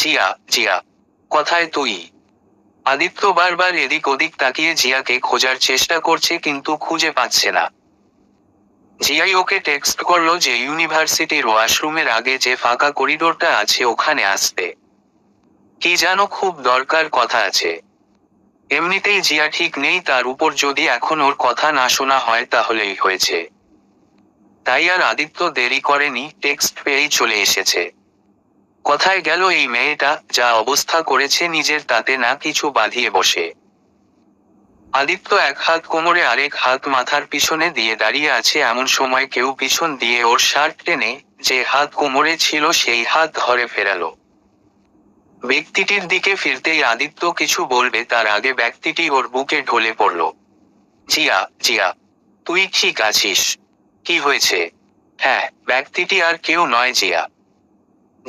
জিয়া জিয়া কথায় তুই আদিত্য বারবার এদিক ওদিক তাকিয়ে জিয়াকে খোঁজার চেষ্টা করছে কিন্তু খুঁজে পাচ্ছে না জিয়াই ওকে টেক্সট করলো যে ইউনিভার্সিটির ওয়াশরুমের আগে যে ফাঁকা করিডোরটা আছে ওখানে আসতে কি জানো খুব দরকার কথা আছে এমনিতেই জিয়া ঠিক নেই তার উপর যদি এখন ওর কথা না শোনা হয় তাহলেই হয়েছে তাই আর আদিত্য দেরি করেনি টেক্সট পেয়েই চলে এসেছে কথায় গেল এই মেয়েটা যা অবস্থা করেছে নিজের তাতে না কিছু বাঁধিয়ে বসে আদিত্য এক হাত কোমরে আরেক হাত মাথার পিছনে দিয়ে দাঁড়িয়ে আছে এমন সময় কেউ পিছন দিয়ে ওর শার্ট টেনে যে হাত কোমরে ছিল সেই হাত ধরে ফেরালো ব্যক্তিটির দিকে ফিরতেই আদিত্য কিছু বলবে তার আগে ব্যক্তিটি ওর বুকে ঢলে পড়ল জিয়া জিয়া তুই ঠিক আছিস কি হয়েছে হ্যাঁ ব্যক্তিটি আর কেউ নয় জিয়া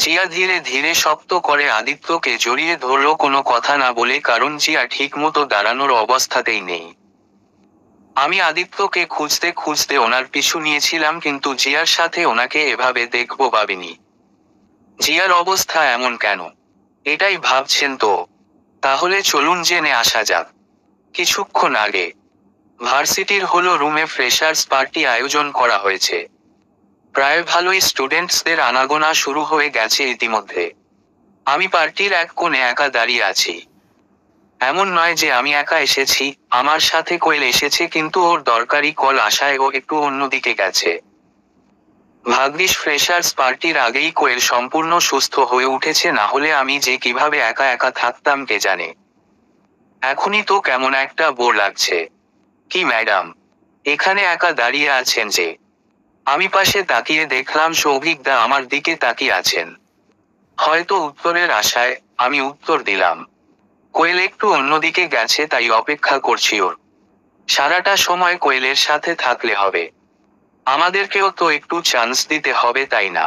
জিয়া ধীরে ধীরে শক্ত করে আদিত্যকে জড়িয়ে ধরল কোনো কথা না বলে কারণ জিয়া ঠিকমতো দাঁড়ানোর অবস্থাতেই নেই আমি আদিত্যকে খুঁজতে খুঁজতে ওনার পিছু নিয়েছিলাম কিন্তু জিয়ার সাথে ওনাকে এভাবে দেখব ভাবিনি জিয়ার অবস্থা এমন কেন এটাই ভাবছেন তো তাহলে চলুন জেনে আসা যাক কিছুক্ষণ আগে ভার্সিটির হলো রুমে ফ্রেশার্স পার্টি আয়োজন করা হয়েছে প্রায় ভালোই স্টুডেন্টসদের আনাগোনা শুরু হয়ে গেছে ইতিমধ্যে আমি পার্টির এক কোণে একা দাঁড়িয়ে আছি এমন নয় যে আমি একা এসেছি আমার সাথে কোয়েল এসেছে কিন্তু ওর দরকারি কল আসায় ও একটু অন্যদিকে গেছে ভাগ্যিস ফ্রেশার্স পার্টির আগেই কোয়েল সম্পূর্ণ সুস্থ হয়ে উঠেছে না হলে আমি যে কিভাবে একা একা থাকতাম কে জানে এখনই তো কেমন একটা বোর লাগছে কি ম্যাডাম এখানে একা দাঁড়িয়ে আছেন যে আমি পাশে তাকিয়ে দেখলাম সৌভিকদা আমার দিকে তাকিয়ে আছেন হয়তো উত্তরের আশায় আমি উত্তর দিলাম কোয়েল একটু অন্যদিকে গেছে তাই অপেক্ষা করছি ওর সারাটা সময় কোয়েলের সাথে থাকলে হবে আমাদেরকেও তো একটু চান্স দিতে হবে তাই না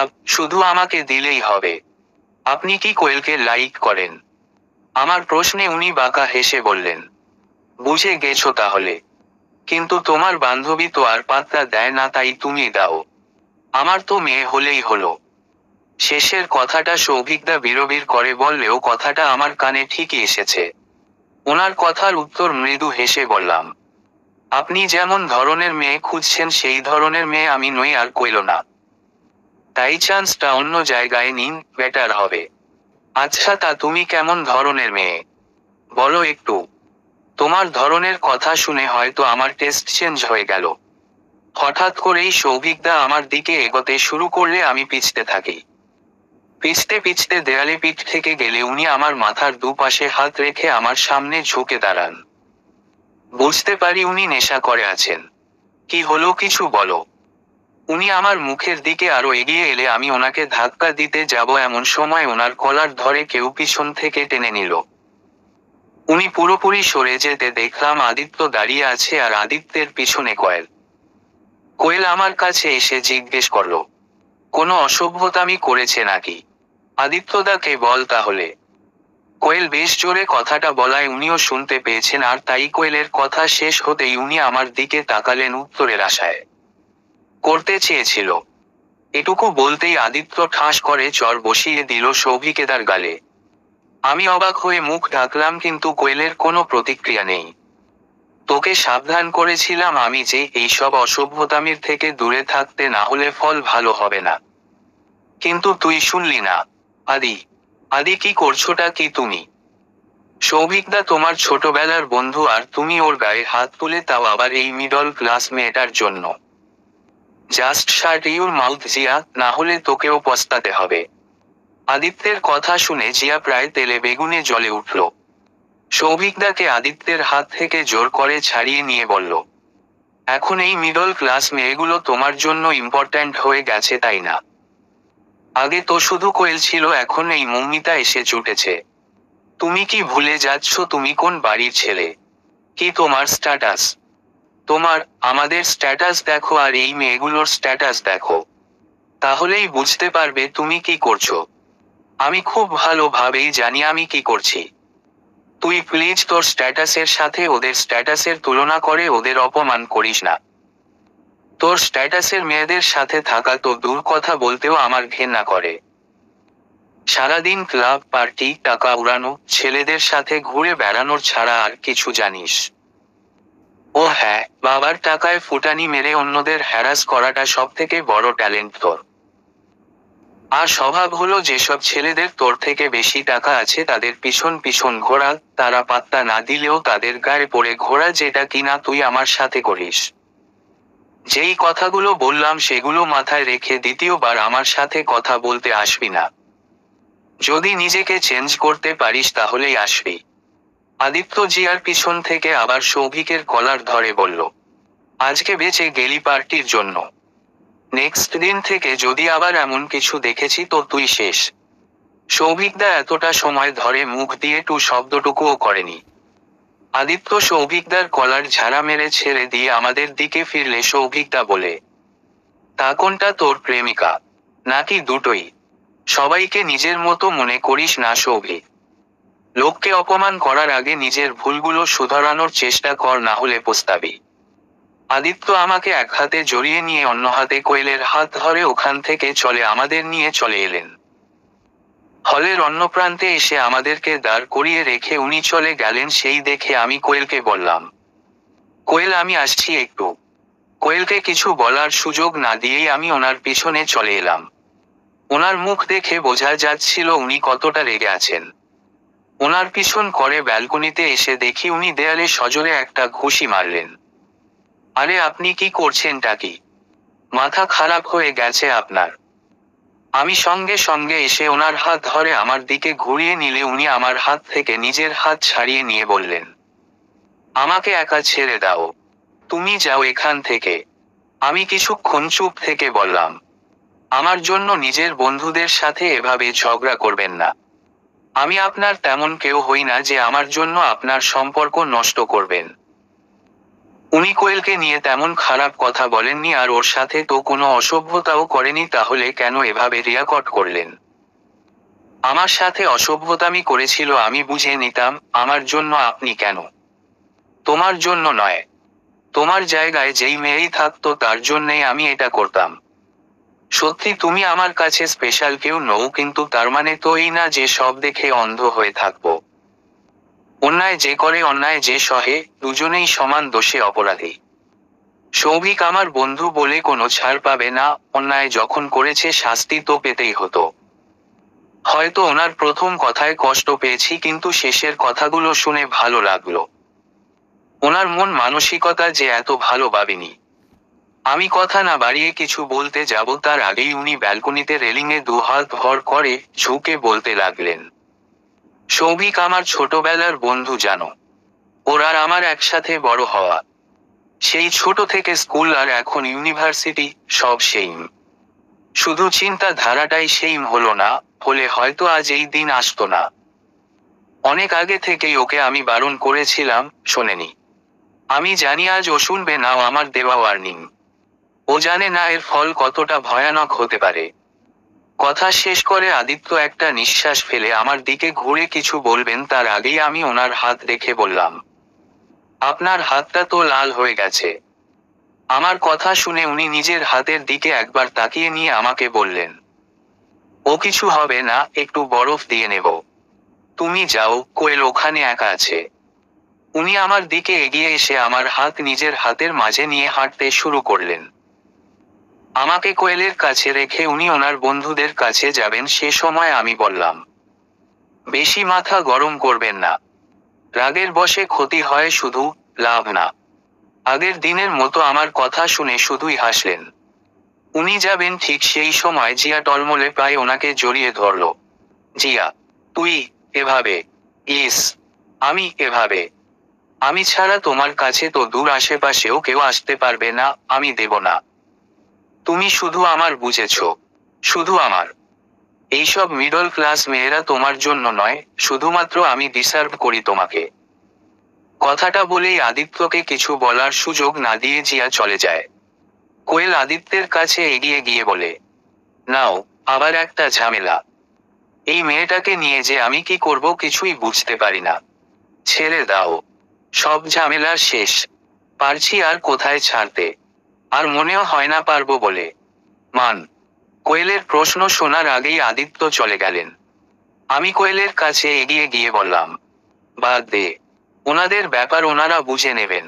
আপ শুধু আমাকে দিলেই হবে আপনি কি কোয়েলকে লাইক করেন আমার প্রশ্নে উনি বাঁকা হেসে বললেন বুঝে গেছো তাহলে কিন্তু তোমার বান্ধবী তো আর পাত্তা দেয় না তাই তুমি দাও আমার তো মেয়ে হলেই হলো শেষের কথাটা সৌভিকদা বিরবির করে বললেও কথাটা আমার কানে ঠিকই এসেছে ওনার কথার উত্তর মৃদু হেসে বললাম আপনি যেমন ধরনের মেয়ে খুঁজছেন সেই ধরনের মেয়ে আমি নই আর কইল না তাই চান্সটা অন্য জায়গায় নিন বেটার হবে আচ্ছা তা তুমি কেমন ধরনের মেয়ে বলো একটু তোমার ধরনের কথা শুনে হয়তো আমার টেস্ট চেঞ্জ হয়ে গেল হঠাৎ করেই সৌভিকদা আমার দিকে এগোতে শুরু করলে আমি পিছতে থাকি পিছতে পিছতে দেয়ালে পিঠ থেকে গেলে উনি আমার মাথার দুপাশে হাত রেখে আমার সামনে ঝুঁকে দাঁড়ান বুঝতে পারি উনি নেশা করে আছেন কি হলো কিছু বলো উনি আমার মুখের দিকে আরো এগিয়ে এলে আমি ওনাকে ধাক্কা দিতে যাব এমন সময় ওনার কলার ধরে কেউ পিছন থেকে টেনে নিল উনি পুরোপুরি সরে যেতে দেখলাম আদিত্য দাঁড়িয়ে আছে আর আদিত্যের পিছনে কয়েল কোয়েল আমার কাছে এসে জিজ্ঞেস করল কোনো অসভ্যতামি করেছে নাকি আদিত্যদাকে বল তাহলে কোয়েল বেশ জোরে কথাটা বলায় উনিও শুনতে পেয়েছেন আর তাই কোয়েলের কথা শেষ হতেই উনি আমার দিকে তাকালেন উত্তরের আশায় করতে চেয়েছিল এটুকু বলতেই আদিত্য ঠাস করে চর বসিয়ে দিল সৌভিকেদার গালে আমি অবাক হয়ে মুখ ঢাকলাম কিন্তু কোয়েলের কোনো প্রতিক্রিয়া নেই তোকে সাবধান করেছিলাম আমি যে এইসব অসভ্যতামির থেকে দূরে থাকতে না হলে ফল ভালো হবে না কিন্তু তুই শুনলি না আদি আদি কি করছোটা কি তুমি সৌভিকদা তোমার ছোটবেলার বন্ধু আর তুমি ওর গায়ে হাত তুলে তাও আবার এই মিডল ক্লাস মেয়েটার জন্য just shut your mouth Jiya না হলে তোকেও পস্তাতে হবে আদিত্যের কথা শুনে জিয়া প্রায় তেলে বেগুনে জ্বলে উঠল সৌভিকদাকে আদিত্যের হাত থেকে জোর করে ছাড়িয়ে নিয়ে বলল এখন এই মিডল ক্লাস মেয়েগুলো তোমার জন্য ইম্পর্ট্যান্ট হয়ে গেছে তাই না আগে তো শুধু কোয়েল ছিল এখন এই মমিতা এসে চুটেছে তুমি কি ভুলে যাচ্ছ তুমি কোন বাড়ির ছেলে কি তোমার স্ট্যাটাস তোমার আমাদের স্ট্যাটাস দেখো আর এই মেয়েগুলোর স্ট্যাটাস দেখো তাহলেই বুঝতে পারবে তুমি কি করছো আমি খুব ভালোভাবেই জানি আমি কি করছি তুই প্লিজ তোর স্ট্যাটাসের সাথে ওদের স্ট্যাটাসের তুলনা করে ওদের অপমান করিস না তোর স্ট্যাটাসের মেয়েদের সাথে থাকা তো দূর কথা বলতেও আমার ঘেন্না করে সারাদিন ক্লাব পার্টি টাকা উড়ানো ছেলেদের সাথে ঘুরে বেড়ানোর ছাড়া আর কিছু জানিস ও হ্যাঁ বাবার টাকায় ফুটানি মেরে অন্যদের হ্যারাস করাটা সব থেকে বড় ট্যালেন্ট তোর আর স্বভাব হলো যেসব ছেলেদের তোর থেকে বেশি টাকা আছে তাদের পিছন পিছন ঘোরা তারা পাত্তা না দিলেও তাদের গায়ে পড়ে ঘোরা যেটা কিনা তুই আমার সাথে করিস যেই কথাগুলো বললাম সেগুলো মাথায় রেখে দ্বিতীয়বার আমার সাথে কথা বলতে আসবি না যদি নিজেকে চেঞ্জ করতে পারিস তাহলেই আসবি আদিত্য জিয়ার পিছন থেকে আবার সৌভিকের কলার ধরে বলল আজকে বেঁচে গেলি পার্টির জন্য নেক্সট দিন থেকে যদি আবার এমন কিছু দেখেছি তো তুই শেষ সৌভিকদা এতটা সময় ধরে মুখ দিয়ে টু শব্দটুকুও করেনি আদিত্য সৌভিকদার কলার ঝাড়া মেরে ছেড়ে দিয়ে আমাদের দিকে ফিরলে সৌভিকদা বলে তা কোনটা তোর প্রেমিকা নাকি দুটোই সবাইকে নিজের মতো মনে করিস না সৌভিক লোককে অপমান করার আগে নিজের ভুলগুলো শুধরানোর চেষ্টা কর না হলে প্রস্তাবি আদিত্য আমাকে এক হাতে জড়িয়ে নিয়ে অন্য হাতে কোয়েলের হাত ধরে ওখান থেকে চলে আমাদের নিয়ে চলে এলেন হলের অন্য প্রান্তে এসে আমাদেরকে দাঁড় করিয়ে রেখে উনি চলে গেলেন সেই দেখে আমি কোয়েলকে বললাম কোয়েল আমি আসছি একটু কোয়েলকে কিছু বলার সুযোগ না দিয়েই আমি ওনার পিছনে চলে এলাম ওনার মুখ দেখে বোঝা যাচ্ছিল উনি কতটা রেগে আছেন ওনার পিছন করে ব্যালকনিতে এসে দেখি উনি দেয়ালে সজোরে একটা ঘুষি মারলেন আরে আপনি কি করছেন টাকি মাথা খারাপ হয়ে গেছে আপনার আমি সঙ্গে সঙ্গে এসে ওনার হাত ধরে আমার দিকে ঘুরিয়ে নিলে উনি আমার হাত থেকে নিজের হাত ছাড়িয়ে নিয়ে বললেন আমাকে একা ছেড়ে দাও তুমি যাও এখান থেকে আমি কিছুক্ষণ চুপ থেকে বললাম আমার জন্য নিজের বন্ধুদের সাথে এভাবে ঝগড়া করবেন না আমি আপনার তেমন কেউ হই না যে আমার জন্য আপনার সম্পর্ক নষ্ট করবেন উনি কোয়েলকে নিয়ে তেমন খারাপ কথা বলেননি আর ওর সাথে তো কোনো অসভ্যতাও করেনি তাহলে কেন এভাবে রিয়াকট করলেন আমার সাথে অসভ্যতামি করেছিল আমি বুঝে নিতাম আমার জন্য আপনি কেন তোমার জন্য নয় তোমার জায়গায় যেই মেয়েই থাকতো তার জন্যেই আমি এটা করতাম সত্যি তুমি আমার কাছে স্পেশাল কেউ নও কিন্তু তার মানে তো এই না যে সব দেখে অন্ধ হয়ে থাকবো অন্যায় যে করে অন্যায় যে সহে দুজনেই সমান দোষে অপরাধী সৌভিক আমার বন্ধু বলে কোনো ছাড় পাবে না অন্যায় যখন করেছে শাস্তি তো পেতেই হতো হয়তো ওনার প্রথম কথায় কষ্ট পেয়েছি কিন্তু শেষের কথাগুলো শুনে ভালো লাগলো ওনার মন মানসিকতা যে এত ভালো ভাবিনি আমি কথা না বাড়িয়ে কিছু বলতে যাব তার আগেই উনি ব্যালকনিতে রেলিংয়ে দুহাত ভর করে ঝুঁকে বলতে লাগলেন সৌভিক আমার ছোটবেলার বন্ধু জানো ওর আর আমার একসাথে বড় হওয়া সেই ছোট থেকে স্কুল আর এখন ইউনিভার্সিটি সব সেইম শুধু চিন্তা ধারাটাই সেইম হলো না হলে হয়তো আজ এই দিন আসতো না অনেক আগে থেকেই ওকে আমি বারণ করেছিলাম শোনেনি আমি জানি আজ ও শুনবে না আমার দেওয়া ওয়ার্নিং ও জানে না এর ফল কতটা ভয়ানক হতে পারে কথা শেষ করে আদিত্য একটা নিঃশ্বাস ফেলে আমার দিকে ঘুরে কিছু বলবেন তার আগেই আমি ওনার হাত রেখে বললাম আপনার হাতটা তো লাল হয়ে গেছে আমার কথা শুনে উনি নিজের হাতের দিকে একবার তাকিয়ে নিয়ে আমাকে বললেন ও কিছু হবে না একটু বরফ দিয়ে নেব তুমি যাও কোয়েল ওখানে একা আছে উনি আমার দিকে এগিয়ে এসে আমার হাত নিজের হাতের মাঝে নিয়ে হাঁটতে শুরু করলেন আমাকে কোয়েলের কাছে রেখে উনি ওনার বন্ধুদের কাছে যাবেন সে সময় আমি বললাম বেশি মাথা গরম করবেন না রাগের বসে ক্ষতি হয় শুধু লাভ না আগের দিনের মতো আমার কথা শুনে শুধুই হাসলেন উনি যাবেন ঠিক সেই সময় জিয়া টলমলে প্রায় ওনাকে জড়িয়ে ধরল জিয়া তুই এভাবে ইস আমি এভাবে আমি ছাড়া তোমার কাছে তো দূর আশেপাশেও কেউ আসতে পারবে না আমি দেব না তুমি শুধু আমার বুঝেছ শুধু আমার এইসব মিডল ক্লাস মেয়েরা তোমার জন্য নয় শুধুমাত্র আমি ডিসার্ভ করি তোমাকে কথাটা বলেই আদিত্যকে কিছু বলার সুযোগ না দিয়ে জিয়া চলে যায় কোয়েল আদিত্যের কাছে এগিয়ে গিয়ে বলে নাও আবার একটা ঝামেলা এই মেয়েটাকে নিয়ে যে আমি কি করব কিছুই বুঝতে পারি না ছেড়ে দাও সব ঝামেলার শেষ পারছি আর কোথায় ছাড়তে আর মনেও হয় না পারবো বলে মান কোয়েলের প্রশ্ন শোনার আগেই আদিত্য চলে গেলেন আমি কোয়েলের কাছে এগিয়ে গিয়ে বললাম বাদ দে ওনাদের ব্যাপার ওনারা বুঝে নেবেন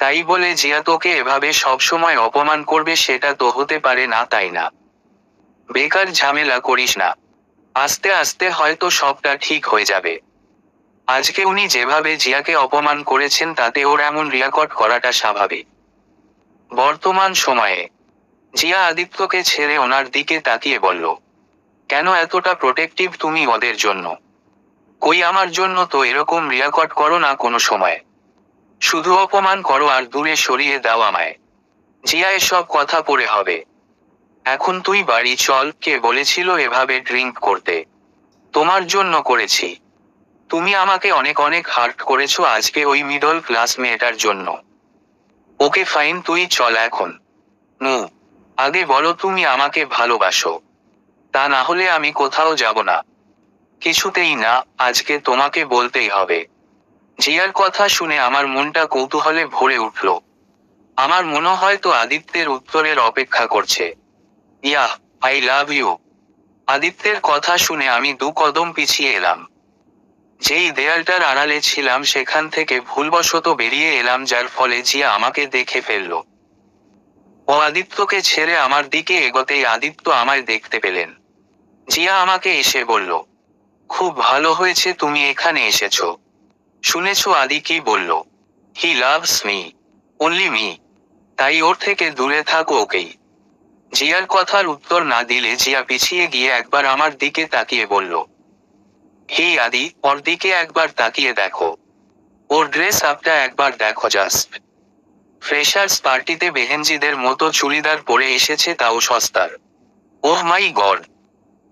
তাই বলে জিয়া তোকে এভাবে সবসময় অপমান করবে সেটা তো হতে পারে না তাই না বেকার ঝামেলা করিস না আস্তে আস্তে হয়তো সবটা ঠিক হয়ে যাবে আজকে উনি যেভাবে জিয়াকে অপমান করেছেন তাতে ওর এমন রিয়াকট করাটা স্বাভাবিক বর্তমান সময়ে জিয়া আদিত্যকে ছেড়ে ওনার দিকে তাকিয়ে বলল কেন এতটা প্রোটেক্টিভ তুমি ওদের জন্য কই আমার জন্য তো এরকম রিয়াকট করো না কোনো সময় শুধু অপমান করো আর দূরে সরিয়ে দাও আমায় জিয়া এসব কথা পড়ে হবে এখন তুই বাড়ি চল কে বলেছিল এভাবে ড্রিঙ্ক করতে তোমার জন্য করেছি তুমি আমাকে অনেক অনেক হার্ট করেছো আজকে ওই মিডল ক্লাস মেয়েটার জন্য ওকে ফাইন তুই চল এখন নু আগে বলো তুমি আমাকে ভালোবাসো তা না হলে আমি কোথাও যাব না কিছুতেই না আজকে তোমাকে বলতেই হবে জিয়ার কথা শুনে আমার মনটা কৌতূহলে ভরে উঠল আমার মনে হয় তো আদিত্যের উত্তরের অপেক্ষা করছে ইয়া আই লাভ ইউ আদিত্যের কথা শুনে আমি দু কদম পিছিয়ে এলাম যেই দেয়ালটার আড়ালে ছিলাম সেখান থেকে ভুলবশত বেরিয়ে এলাম যার ফলে জিয়া আমাকে দেখে ফেলল ও আদিত্যকে ছেড়ে আমার দিকে এগোতেই আদিত্য আমায় দেখতে পেলেন জিয়া আমাকে এসে বলল খুব ভালো হয়েছে তুমি এখানে এসেছ শুনেছ আদি কি বলল he loves me only me তাই ওর থেকে দূরে থাকো ওকেই জিয়ার কথার উত্তর না দিলে জিয়া পিছিয়ে গিয়ে একবার আমার দিকে তাকিয়ে বলল হেই আদি ওর দিকে একবার তাকিয়ে দেখো ওর ড্রেস আপটা একবার দেখো জাস্ট ফ্রেশার্স পার্টিতে বেহেনজিদের মতো চুড়িদার পরে এসেছে তাও সস্তার ওহ মাই গড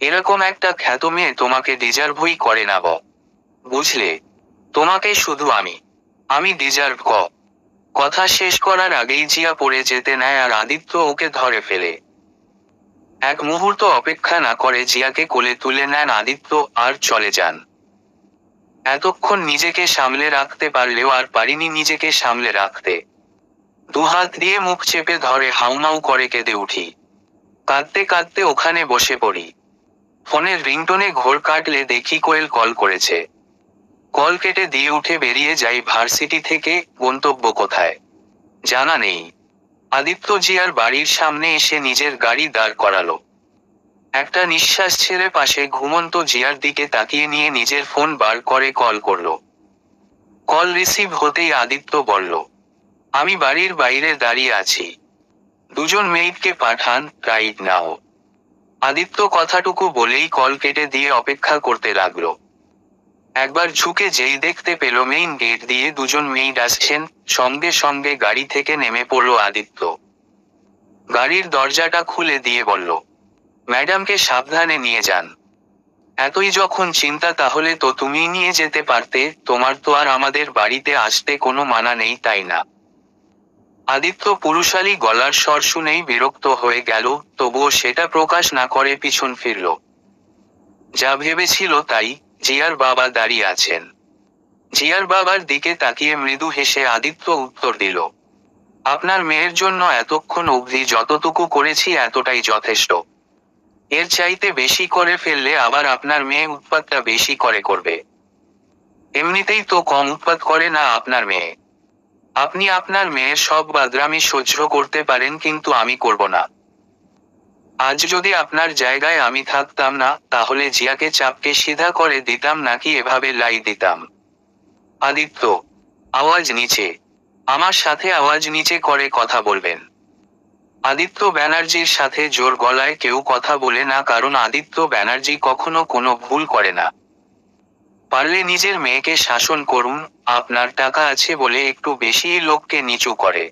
এরকম একটা খ্যাত মেয়ে তোমাকে ডিজার্ভই করে না ব বুঝলে তোমাকে শুধু আমি আমি ডিজার্ভ ক কথা শেষ করার আগেই জিয়া পড়ে যেতে নেয় আর আদিত্য ওকে ধরে ফেলে এক মুহূর্ত অপেক্ষা না করে জিয়াকে কোলে তুলে নেন আদিত্য আর চলে যান এতক্ষণ নিজেকে সামলে রাখতে পারলেও আর পারিনি নিজেকে সামলে রাখতে দুহাত দিয়ে মুখ চেপে ধরে হাউনাউ করে কেঁদে উঠি কাঁদতে কাঁদতে ওখানে বসে পড়ি ফোনের রিংটনে ঘোর কাটলে দেখি কোয়েল কল করেছে কল কেটে দিয়ে উঠে বেরিয়ে যাই ভার্সিটি থেকে গন্তব্য কোথায় জানা নেই আদিত্য জিয়ার বাড়ির সামনে এসে নিজের গাড়ি দাঁড় করালো একটা নিঃশ্বাস ছেড়ে পাশে ঘুমন্ত জিয়ার দিকে তাকিয়ে নিয়ে নিজের ফোন বার করে কল করল কল রিসিভ হতেই আদিত্য বলল আমি বাড়ির বাইরে দাঁড়িয়ে আছি দুজন মেয়েটকে পাঠান রাইট নাও আদিত্য কথাটুকু বলেই কল কেটে দিয়ে অপেক্ষা করতে লাগলো একবার ঝুঁকে যেই দেখতে পেল মেইন গেট দিয়ে দুজন মেইড আসছেন সঙ্গে সঙ্গে গাড়ি থেকে নেমে পড়ল আদিত্য গাড়ির দরজাটা খুলে দিয়ে বলল ম্যাডামকে সাবধানে নিয়ে যান এতই যখন চিন্তা তাহলে তো তুমি নিয়ে যেতে পারতে তোমার তো আর আমাদের বাড়িতে আসতে কোনো মানা নেই তাই না আদিত্য পুরুষালী গলার স্বর শুনেই বিরক্ত হয়ে গেল তবুও সেটা প্রকাশ না করে পিছন ফিরল যা ভেবেছিল তাই জিয়ার বাবা দাঁড়িয়ে আছেন জিয়ার বাবার দিকে তাকিয়ে মৃদু হেসে আদিত্য উত্তর দিল আপনার মেয়ের জন্য এতক্ষণ অবধি যতটুকু করেছি এতটাই যথেষ্ট এর চাইতে বেশি করে ফেললে আবার আপনার মেয়ে উৎপাতটা বেশি করে করবে এমনিতেই তো কম উৎপাত করে না আপনার মেয়ে আপনি আপনার মেয়ের সব বাদ্রামি সহ্য করতে পারেন কিন্তু আমি করব না আজ যদি আপনার জায়গায় আমি থাকতাম না তাহলে জিয়াকে চাপকে সিধা করে দিতাম নাকি এভাবে লাই দিতাম আদিত্য আওয়াজ নিচে আমার সাথে আওয়াজ নিচে করে কথা বলবেন আদিত্য ব্যানার্জির সাথে জোর গলায় কেউ কথা বলে না কারণ আদিত্য ব্যানার্জি কখনো কোনো ভুল করে না পারলে নিজের মেয়েকে শাসন করুন আপনার টাকা আছে বলে একটু বেশিই লোককে নিচু করে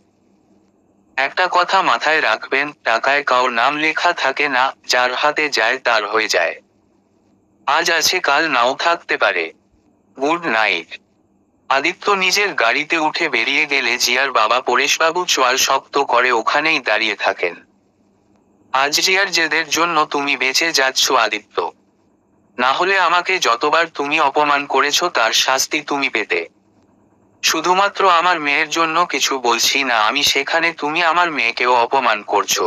একটা কথা মাথায় রাখবেন টাকায় কাউর নাম লেখা থাকে না যার হাতে যায় তার হয়ে যায় আজ আছে কাল নাও থাকতে পারে গুড নাইট আদিত্য নিজের গাড়িতে উঠে বেরিয়ে গেলে জিয়ার বাবা পরেশবাবু চোয়াল শক্ত করে ওখানেই দাঁড়িয়ে থাকেন আজ জিয়ার জেদের জন্য তুমি বেঁচে যাচ্ছ আদিত্য না হলে আমাকে যতবার তুমি অপমান করেছ তার শাস্তি তুমি পেতে শুধুমাত্র আমার মেয়ের জন্য কিছু বলছি না আমি সেখানে তুমি আমার মেয়েকেও অপমান করছো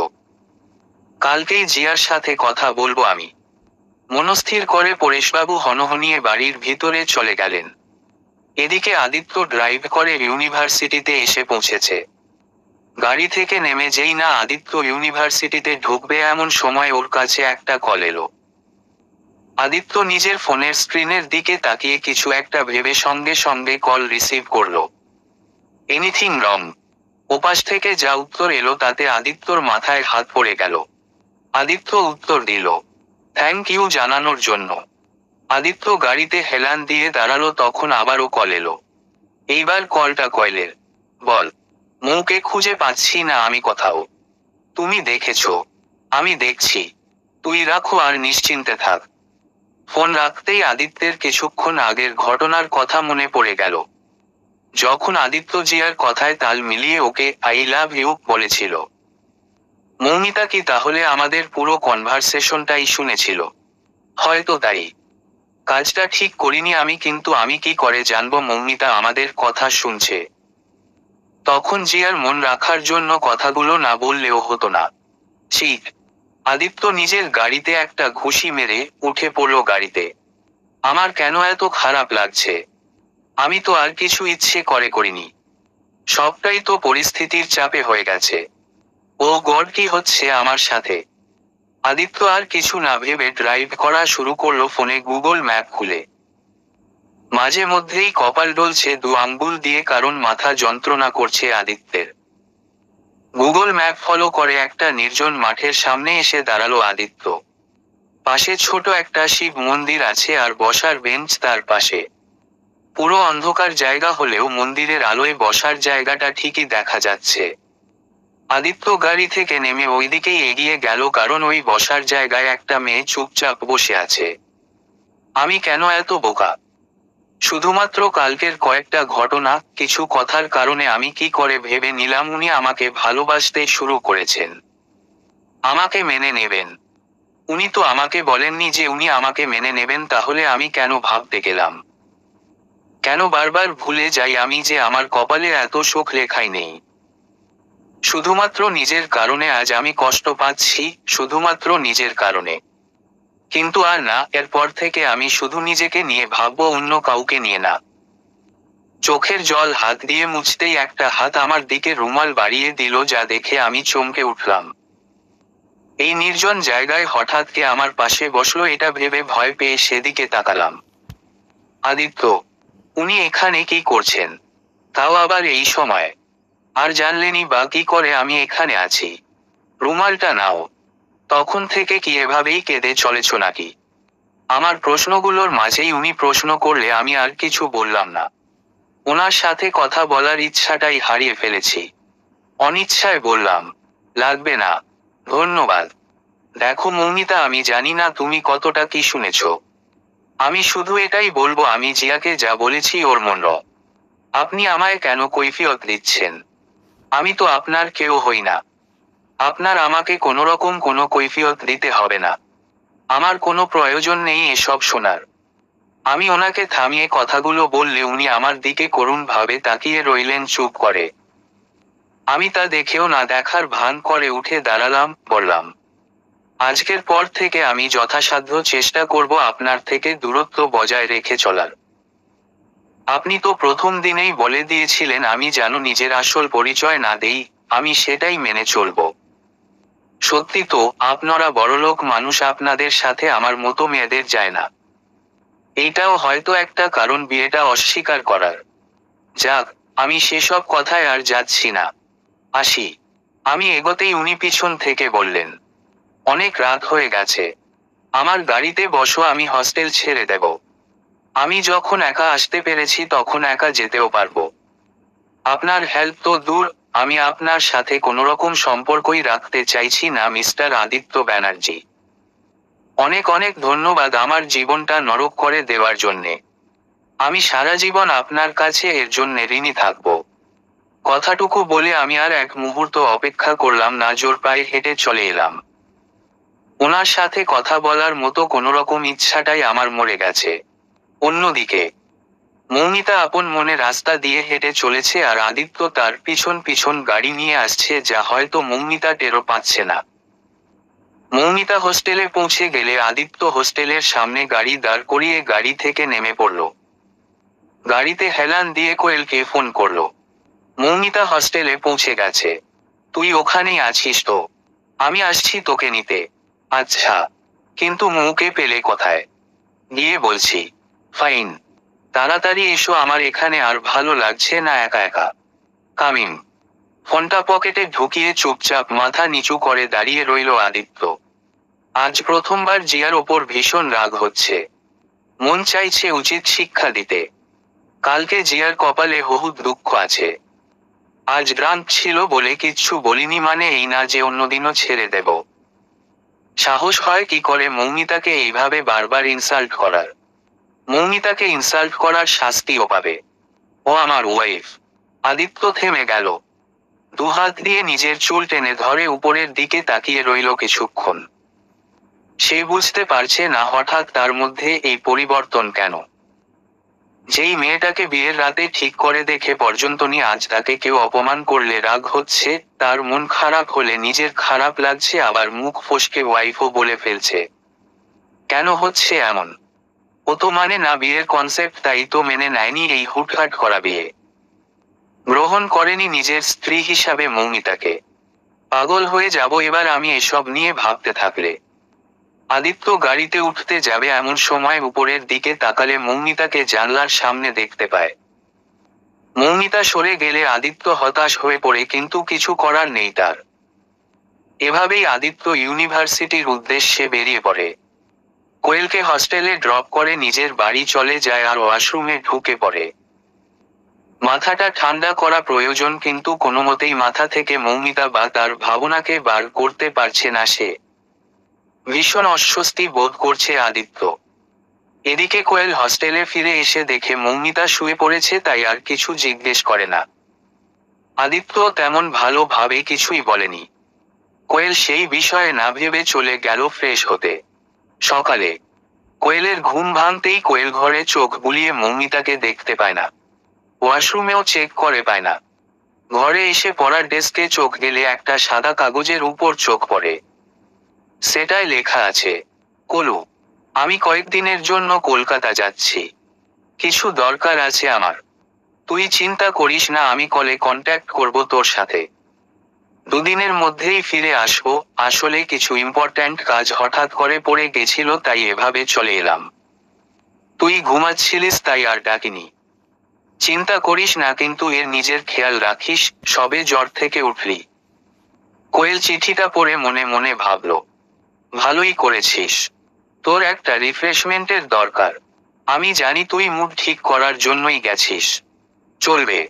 কালকেই জিয়ার সাথে কথা বলবো আমি মনস্থির করে পরেশবাবু হনহনিয়ে বাড়ির ভিতরে চলে গেলেন এদিকে আদিত্য ড্রাইভ করে ইউনিভার্সিটিতে এসে পৌঁছেছে গাড়ি থেকে নেমে যেই না আদিত্য ইউনিভার্সিটিতে ঢুকবে এমন সময় ওর কাছে একটা কল এলো আদিত্য নিজের ফোনের স্ক্রিনের দিকে তাকিয়ে কিছু একটা ভেবে সঙ্গে সঙ্গে কল রিসিভ করল এনিথিং রং ওপাশ থেকে যা উত্তর এলো তাতে আদিত্যর মাথায় হাত পড়ে গেল আদিত্য উত্তর দিল থ্যাংক ইউ জানানোর জন্য আদিত্য গাড়িতে হেলান দিয়ে দাঁড়ালো তখন আবারও কল এলো এইবার কলটা কয়েলের বল মুখে খুঁজে পাচ্ছি না আমি কোথাও তুমি দেখেছ আমি দেখছি তুই রাখো আর নিশ্চিন্তে থাক ফোন রাখতেই আদিত্যের কিছুক্ষণ আগের ঘটনার কথা মনে পড়ে গেল যখন আদিত্য জিয়ার কথায় তাল মিলিয়ে ওকে আই লাভ ইউ বলেছিল মৌমিতা কি তাহলে আমাদের পুরো কনভারসেশনটাই শুনেছিল হয়তো তাই কাজটা ঠিক করিনি আমি কিন্তু আমি কি করে জানব মৌমিতা আমাদের কথা শুনছে তখন জিয়ার মন রাখার জন্য কথাগুলো না বললেও হতো না ঠিক আদিত্য নিজের গাড়িতে একটা ঘুষি মেরে উঠে পড়ল গাড়িতে আমার কেন এত খারাপ লাগছে আমি তো আর কিছু ইচ্ছে করে করিনি সবটাই তো পরিস্থিতির চাপে হয়ে গেছে ও গড কি হচ্ছে আমার সাথে আদিত্য আর কিছু না ভেবে ড্রাইভ করা শুরু করলো ফোনে গুগল ম্যাপ খুলে মাঝে মধ্যেই কপাল ডলছে দু আঙ্গুল দিয়ে কারণ মাথা যন্ত্রণা করছে আদিত্যের গুগল ম্যাপ ফলো করে একটা নির্জন মাঠের সামনে এসে দাঁড়ালো আদিত্য পাশে ছোট একটা শিব মন্দির আছে আর বসার বেঞ্চ তার পাশে পুরো অন্ধকার জায়গা হলেও মন্দিরের আলোয় বসার জায়গাটা ঠিকই দেখা যাচ্ছে আদিত্য গাড়ি থেকে নেমে ওইদিকেই এগিয়ে গেল কারণ ওই বসার জায়গায় একটা মেয়ে চুপচাপ বসে আছে আমি কেন এত বোকা শুধুমাত্র কালকের কয়েকটা ঘটনা কিছু কথার কারণে আমি কি করে ভেবে নিলাম উনি আমাকে ভালোবাসতে শুরু করেছেন আমাকে মেনে নেবেন উনি তো আমাকে বলেননি যে উনি আমাকে মেনে নেবেন তাহলে আমি কেন ভাবতে গেলাম কেন বারবার ভুলে যাই আমি যে আমার কপালে এত শোক লেখাই নেই শুধুমাত্র নিজের কারণে আজ আমি কষ্ট পাচ্ছি শুধুমাত্র নিজের কারণে কিন্তু আর না এরপর থেকে আমি শুধু নিজেকে নিয়ে ভাববো অন্য কাউকে নিয়ে না চোখের জল হাত দিয়ে মুছতেই একটা হাত আমার দিকে রুমাল বাড়িয়ে দিল যা দেখে আমি চমকে উঠলাম এই নির্জন জায়গায় হঠাৎ কে আমার পাশে বসলো এটা ভেবে ভয় পেয়ে সেদিকে তাকালাম আদিত্য উনি এখানে কি করছেন তাও আবার এই সময় আর জানলেনি বা কি করে আমি এখানে আছি রুমালটা নাও তখন থেকে কি এভাবেই কেঁদে চলেছ নাকি আমার প্রশ্নগুলোর মাঝেই উনি প্রশ্ন করলে আমি আর কিছু বললাম না ওনার সাথে কথা বলার ইচ্ছাটাই হারিয়ে ফেলেছি অনিচ্ছায় বললাম লাগবে না ধন্যবাদ দেখো মৌমিতা আমি জানি না তুমি কতটা কি শুনেছ আমি শুধু এটাই বলবো আমি জিয়াকে যা বলেছি ওর মন আপনি আমায় কেন কৈফিয়ত দিচ্ছেন আমি তো আপনার কেউ হই না আপনার আমাকে কোনোরকম কোনো কৈফিয়ত দিতে হবে না আমার কোনো প্রয়োজন নেই এসব শোনার আমি ওনাকে থামিয়ে কথাগুলো বললে উনি আমার দিকে করুণভাবে তাকিয়ে রইলেন চুপ করে আমি তা দেখেও না দেখার ভান করে উঠে দাঁড়ালাম বললাম আজকের পর থেকে আমি যথাসাধ্য চেষ্টা করব আপনার থেকে দূরত্ব বজায় রেখে চলার আপনি তো প্রথম দিনেই বলে দিয়েছিলেন আমি যেন নিজের আসল পরিচয় না দেই আমি সেটাই মেনে চলবো সত্যি তো আপনারা বড়লোক মানুষ আপনাদের সাথে আমার মতো মেয়েদের যায় না এইটাও হয়তো একটা কারণ বিয়েটা অস্বীকার করার যাক আমি সেসব কথায় আর যাচ্ছি না আসি আমি এগোতেই উনি পিছন থেকে বললেন অনেক রাত হয়ে গেছে আমার গাড়িতে বসো আমি হস্টেল ছেড়ে দেব আমি যখন একা আসতে পেরেছি তখন একা যেতেও পারবো আপনার হেল্প তো দূর আমি আপনার সাথে রকম সম্পর্কই রাখতে চাইছি না মিস্টার আদিত্য ব্যানার্জি অনেক অনেক ধন্যবাদ আমার জীবনটা নরক করে দেওয়ার জন্যে আমি সারা জীবন আপনার কাছে এর জন্য ঋণী থাকব কথাটুকু বলে আমি আর এক মুহূর্ত অপেক্ষা করলাম না জোর পায়ে হেঁটে চলে এলাম ওনার সাথে কথা বলার মতো কোনোরকম ইচ্ছাটাই আমার মরে গেছে অন্যদিকে মৌমিতা আপন মনে রাস্তা দিয়ে হেঁটে চলেছে আর আদিত্য তার পিছন পিছন গাড়ি নিয়ে আসছে যা হয়তো মৌমিতা টেরও পাচ্ছে না মৌমিতা হোস্টেলে পৌঁছে গেলে আদিত্য হোস্টেলের সামনে গাড়ি দাঁড় করিয়ে গাড়ি থেকে নেমে পড়ল গাড়িতে হেলান দিয়ে কোয়েলকে ফোন করল মৌমিতা হোস্টেলে পৌঁছে গেছে তুই ওখানেই আছিস তো আমি আসছি তোকে নিতে আচ্ছা কিন্তু মুকে পেলে কোথায় গিয়ে বলছি ফাইন তাড়াতাড়ি এসো আমার এখানে আর ভালো লাগছে না একা একা কামিং ফোনটা পকেটে ঢুকিয়ে চুপচাপ মাথা নিচু করে দাঁড়িয়ে রইল আদিত্য আজ প্রথমবার জিয়ার ওপর ভীষণ রাগ হচ্ছে মন চাইছে উচিত শিক্ষা দিতে কালকে জিয়ার কপালে হহু দুঃখ আছে আজ গ্রাম ছিল বলে কিচ্ছু বলিনি মানে এই না যে অন্যদিনও ছেড়ে দেব সাহস হয় কি করে মৌমিতাকে এইভাবে বারবার ইনসাল্ট করার মৌমিতাকে ইনসাল্ট করার শাস্তিও পাবে ও আমার ওয়াইফ আদিত্য থেমে গেল দুহাত দিয়ে নিজের চুল টেনে ধরে উপরের দিকে তাকিয়ে রইল কিছুক্ষণ সে বুঝতে পারছে না হঠাৎ তার মধ্যে এই পরিবর্তন কেন যেই মেয়েটাকে বিয়ের রাতে ঠিক করে দেখে পর্যন্ত নিয়ে আজ তাকে কেউ অপমান করলে রাগ হচ্ছে তার মন খারাপ হলে নিজের খারাপ লাগছে আবার মুখ ফসকে ওয়াইফও বলে ফেলছে কেন হচ্ছে এমন ও তো মানে না বিয়ের কনসেপ্ট তাই তো মেনে নেয়নি এই হুটহাট করা বিয়ে গ্রহণ করেনি নিজের স্ত্রী হিসাবে মৌমিতাকে পাগল হয়ে যাব এবার আমি এসব নিয়ে ভাবতে থাকলে আদিত্য গাড়িতে উঠতে যাবে এমন সময় উপরের দিকে তাকালে মৌমিতাকে জানলার সামনে দেখতে পায় মৌমিতা সরে গেলে আদিত্য হতাশ হয়ে পড়ে কিন্তু কিছু করার নেই তার এভাবেই আদিত্য ইউনিভার্সিটির উদ্দেশ্যে বেরিয়ে পড়ে কোয়েলকে হস্টেলে ড্রপ করে নিজের বাড়ি চলে যায় আর ওয়াশরুমে ঢুকে পড়ে মাথাটা ঠান্ডা করা প্রয়োজন কিন্তু কোনো মতেই মাথা থেকে মৌমিতা বা তার ভাবনাকে বার করতে পারছে না সে ভীষণ অস্বস্তি বোধ করছে আদিত্য এদিকে কোয়েল হস্টেলে ফিরে এসে দেখে মৌমিতা শুয়ে পড়েছে তাই আর কিছু জিজ্ঞেস করে না আদিত্য তেমন ভালোভাবে কিছুই বলেনি কোয়েল সেই বিষয়ে না ভেবে চলে গেল ফ্রেশ হতে সকালে কোয়েলের ঘুম ভাঙতেই কোয়েল ঘরে চোখ বুলিয়ে মৌমিতাকে দেখতে পায় না ওয়াশরুমেও চেক করে পায় না ঘরে এসে পড়ার ডেস্কে চোখ গেলে একটা সাদা কাগজের উপর চোখ পড়ে সেটায় লেখা আছে কলু আমি কয়েকদিনের জন্য কলকাতা যাচ্ছি কিছু দরকার আছে আমার তুই চিন্তা করিস না আমি কলে কন্ট্যাক্ট করব তোর সাথে দুদিনের মধ্যেই ফিরে আসবো আসলে কিছু ইম্পর্ট্যান্ট কাজ হঠাৎ করে পড়ে গেছিল তাই এভাবে চলে এলাম তুই ঘুমাচ্ছিলিস তাই আর ডাকিনি চিন্তা করিস না কিন্তু এর নিজের খেয়াল রাখিস সবে জ্বর থেকে উঠলি কোয়েল চিঠিটা পড়ে মনে মনে ভাবল ভালোই করেছিস তোর একটা রিফ্রেশমেন্টের দরকার আমি জানি তুই মুড ঠিক করার জন্যই গেছিস চলবে